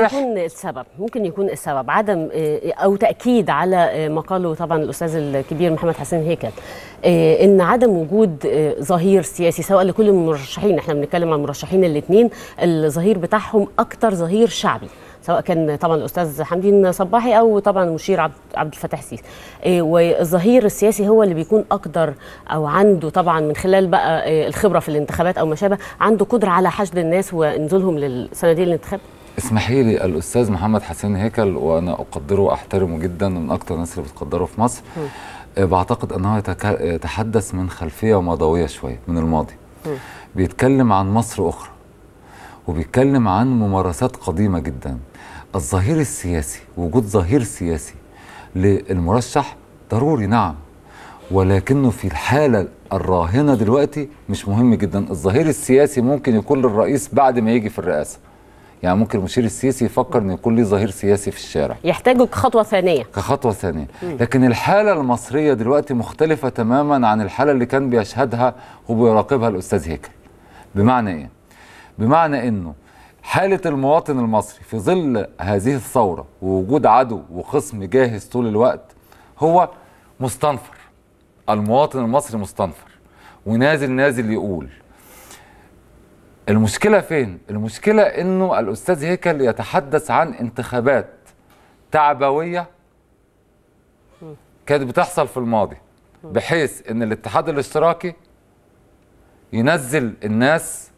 يكون السبب ممكن يكون السبب عدم آه، آه، او تاكيد على آه، ما قاله طبعا الاستاذ الكبير محمد حسين هيكل ان عدم وجود ظهير سياسي سواء لكل المرشحين احنا بنتكلم عن المرشحين الاثنين الظهير بتاعهم اكثر ظهير شعبي سواء كان طبعا الاستاذ حمدين صباحي او طبعا المشير عبد الفتاح السيسي والظهير السياسي هو اللي بيكون اقدر او عنده طبعا من خلال بقى الخبره في الانتخابات او ما شابه عنده قدره على حشد الناس ونزولهم للصناديق الانتخابيه اسمحي لي الاستاذ محمد حسين هيكل وانا اقدره واحترمه جدا من اكثر الناس اللي بتقدره في مصر م. آه، بعتقد انه يتحدث من خلفيه ماضويه شويه من الماضي م. بيتكلم عن مصر اخرى وبيتكلم عن ممارسات قديمه جدا الظهير السياسي وجود ظهير سياسي للمرشح ضروري نعم ولكنه في الحاله الراهنه دلوقتي مش مهم جدا الظهير السياسي ممكن يكون للرئيس بعد ما يجي في الرئاسه يعني ممكن المشير السياسي يفكر ان يكون ليه ظهير سياسي في الشارع يحتاجه كخطوه ثانيه كخطوه ثانيه لكن الحاله المصريه دلوقتي مختلفه تماما عن الحاله اللي كان بيشهدها وبيراقبها الاستاذ هيكل بمعنى ايه بمعنى انه حالة المواطن المصري في ظل هذه الثورة ووجود عدو وخصم جاهز طول الوقت هو مستنفر المواطن المصري مستنفر ونازل نازل يقول المشكله فين المشكله انه الاستاذ هيكل يتحدث عن انتخابات تعبويه كانت بتحصل في الماضي بحيث ان الاتحاد الاشتراكي ينزل الناس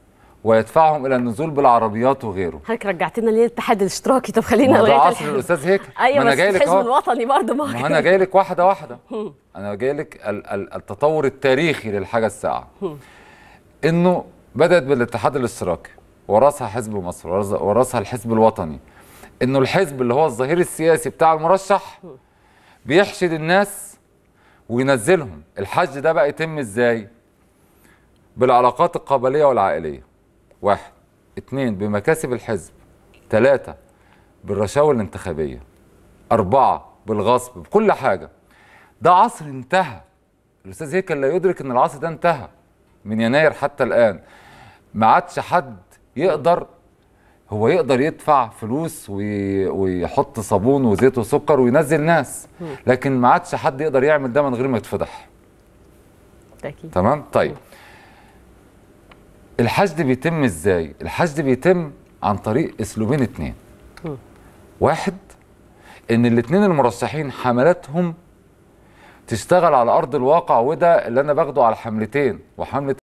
ويدفعهم الى النزول بالعربيات وغيره حضرتك رجعتنا ليه الاتحاد الاشتراكي طب خلينا ده عصر الاستاذ هيك ايوه ما انا جاي لك الوطني برضه ما انا جاي لك واحده واحده انا جاي لك التطور التاريخي للحاجه الساعه انه بدأت بالاتحاد الاشتراكي وراسها حزب مصر وراسها الحزب الوطني انه الحزب اللي هو الظهير السياسي بتاع المرشح بيحشد الناس وينزلهم الحشد ده بقى يتم ازاي بالعلاقات القبليه والعائليه واحد اتنين بمكاسب الحزب تلاتة بالرشاوى الانتخابية أربعة بالغصب بكل حاجة ده عصر انتهى الأستاذ هيكل لا يدرك أن العصر ده انتهى من يناير حتى الآن ما عادش حد يقدر هو يقدر يدفع فلوس ويحط صابون وزيت وسكر وينزل ناس لكن ما عادش حد يقدر يعمل ده من غير ما يتفضح تأكيد. تمام طيب الحشد بيتم ازاي الحشد بيتم عن طريق اسلوبين اتنين واحد ان الاتنين المرشحين حملاتهم تشتغل على ارض الواقع وده اللي انا باخده على حملتين وحمله